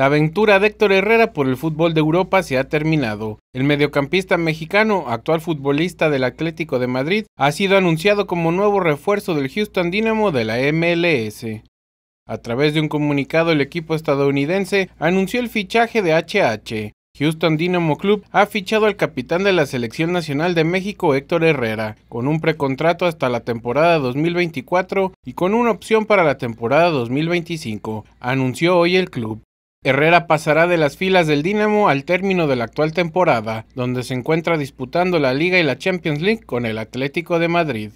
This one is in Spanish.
La aventura de Héctor Herrera por el fútbol de Europa se ha terminado. El mediocampista mexicano, actual futbolista del Atlético de Madrid, ha sido anunciado como nuevo refuerzo del Houston Dynamo de la MLS. A través de un comunicado, el equipo estadounidense anunció el fichaje de HH. Houston Dynamo Club ha fichado al capitán de la Selección Nacional de México, Héctor Herrera, con un precontrato hasta la temporada 2024 y con una opción para la temporada 2025, anunció hoy el club. Herrera pasará de las filas del Dinamo al término de la actual temporada, donde se encuentra disputando la Liga y la Champions League con el Atlético de Madrid.